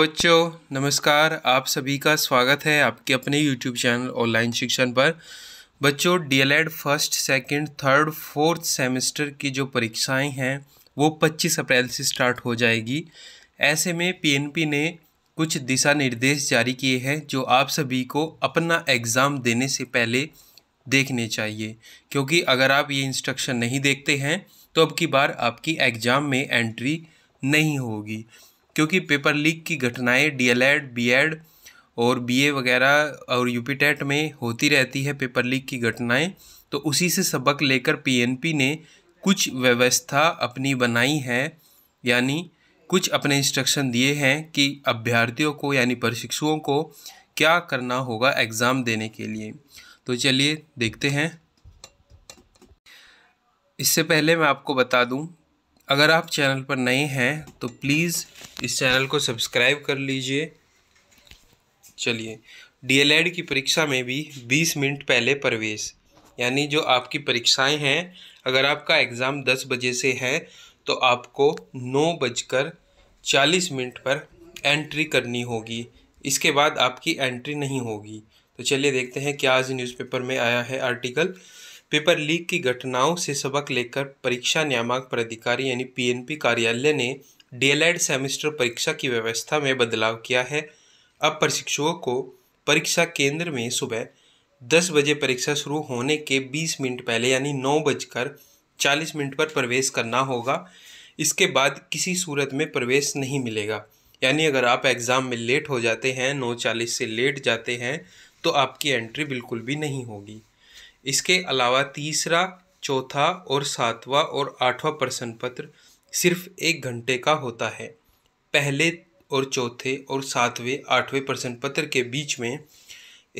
बच्चों नमस्कार आप सभी का स्वागत है आपके अपने YouTube चैनल ऑनलाइन शिक्षण पर बच्चों एड first second third fourth semester की जो परीक्षाएं हैं वो 25 अप्रैल से स्टार्ट हो जाएगी ऐसे में पीएनपी ने कुछ दिशा निर्देश जारी किए हैं जो आप सभी को अपना एग्ज़ाम देने से पहले देखने चाहिए क्योंकि अगर आप ये इंस्ट्रक्शन नहीं देखते हैं तो अब की बार आपकी एग्ज़ाम में एंट्री नहीं होगी क्योंकि पेपर लीक की घटनाएं डीएलएड बीएड और बीए वगैरह और यूपीटेट में होती रहती है पेपर लीक की घटनाएं तो उसी से सबक लेकर पीएनपी ने कुछ व्यवस्था अपनी बनाई है यानी कुछ अपने इंस्ट्रक्शन दिए हैं कि अभ्यर्थियों को यानी प्रशिक्षुओं को क्या करना होगा एग्ज़ाम देने के लिए तो चलिए देखते हैं इससे पहले मैं आपको बता दूं अगर आप चैनल पर नए हैं तो प्लीज़ इस चैनल को सब्सक्राइब कर लीजिए चलिए डीएलएड की परीक्षा में भी 20 मिनट पहले प्रवेश यानी जो आपकी परीक्षाएं हैं अगर आपका एग्ज़ाम 10 बजे से है तो आपको नौ बजकर चालीस मिनट पर एंट्री करनी होगी इसके बाद आपकी एंट्री नहीं होगी तो चलिए देखते हैं क्या आज न्यूज़पेपर में आया है आर्टिकल पेपर लीक की घटनाओं से सबक लेकर परीक्षा नियामक प्राधिकारी यानी पीएनपी कार्यालय ने डीएलएड सेमेस्टर परीक्षा की व्यवस्था में बदलाव किया है अब प्रशिक्षुओं को परीक्षा केंद्र में सुबह दस बजे परीक्षा शुरू होने के बीस मिनट पहले यानी नौ बजकर चालीस मिनट पर प्रवेश करना होगा इसके बाद किसी सूरत में प्रवेश नहीं मिलेगा यानी अगर आप एग्ज़ाम में लेट हो जाते हैं नौ चालीस से लेट जाते हैं तो आपकी एंट्री बिल्कुल भी नहीं होगी इसके अलावा तीसरा चौथा और सातवां और आठवां प्रश्न पत्र सिर्फ एक घंटे का होता है पहले और चौथे और सातवें आठवें प्रश्न पत्र के बीच में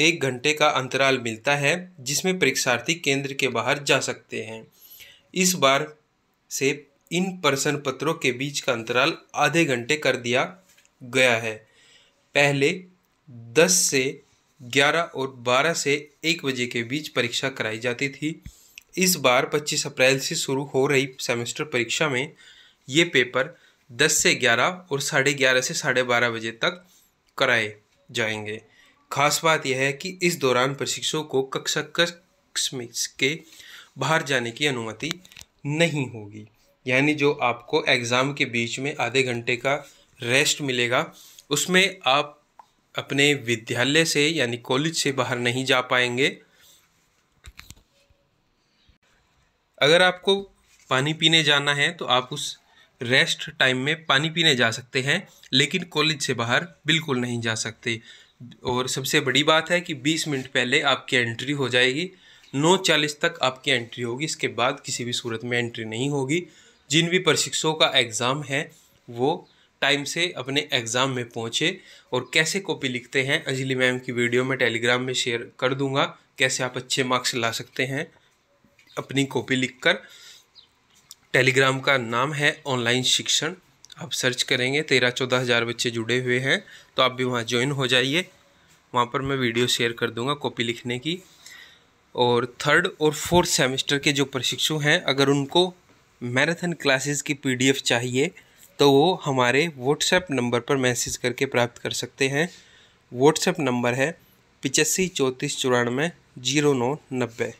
एक घंटे का अंतराल मिलता है जिसमें परीक्षार्थी केंद्र के बाहर जा सकते हैं इस बार से इन प्रश्न पत्रों के बीच का अंतराल आधे घंटे कर दिया गया है पहले दस से ग्यारह और बारह से एक बजे के बीच परीक्षा कराई जाती थी इस बार पच्चीस अप्रैल से शुरू हो रही सेमेस्टर परीक्षा में ये पेपर दस से ग्यारह और साढ़े ग्यारह से साढ़े बारह बजे तक कराए जाएंगे खास बात यह है कि इस दौरान प्रशिक्षकों को कक्षा कक्ष के बाहर जाने की अनुमति नहीं होगी यानी जो आपको एग्ज़ाम के बीच में आधे घंटे का रेस्ट मिलेगा उसमें आप अपने विद्यालय से यानी कॉलेज से बाहर नहीं जा पाएंगे अगर आपको पानी पीने जाना है तो आप उस रेस्ट टाइम में पानी पीने जा सकते हैं लेकिन कॉलेज से बाहर बिल्कुल नहीं जा सकते और सबसे बड़ी बात है कि 20 मिनट पहले आपकी एंट्री हो जाएगी नौ चालीस तक आपकी एंट्री होगी इसके बाद किसी भी सूरत में एंट्री नहीं होगी जिन भी प्रशिक्षकों का एग्ज़ाम है वो टाइम से अपने एग्ज़ाम में पहुँचे और कैसे कॉपी लिखते हैं अंजलि मैम की वीडियो मैं टेलीग्राम में शेयर कर दूँगा कैसे आप अच्छे मार्क्स ला सकते हैं अपनी कॉपी लिखकर टेलीग्राम का नाम है ऑनलाइन शिक्षण आप सर्च करेंगे तेरह चौदह हज़ार बच्चे जुड़े हुए हैं तो आप भी वहाँ ज्वाइन हो जाइए वहाँ पर मैं वीडियो शेयर कर दूँगा कॉपी लिखने की और थर्ड और फोर्थ सेमेस्टर के जो प्रशिक्षु हैं अगर उनको मैराथन क्लासेस की पीडीएफ चाहिए तो वो हमारे व्हाट्सएप नंबर पर मैसेज करके प्राप्त कर सकते हैं व्हाट्सएप नंबर है पिचासी चौंतीस चौरानवे जीरो नौ नब्बे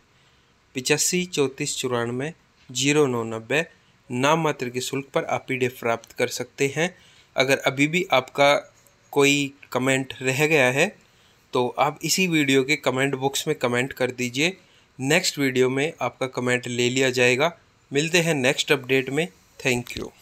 पिचासी चौंतीस चौरानवे जीरो नौ नब्बे नाम मात्र के शुल्क पर आप पी प्राप्त कर सकते हैं अगर अभी भी आपका कोई कमेंट रह गया है तो आप इसी वीडियो के कमेंट बॉक्स में कमेंट कर दीजिए नेक्स्ट वीडियो में आपका कमेंट ले लिया जाएगा मिलते हैं नेक्स्ट अपडेट में थैंक यू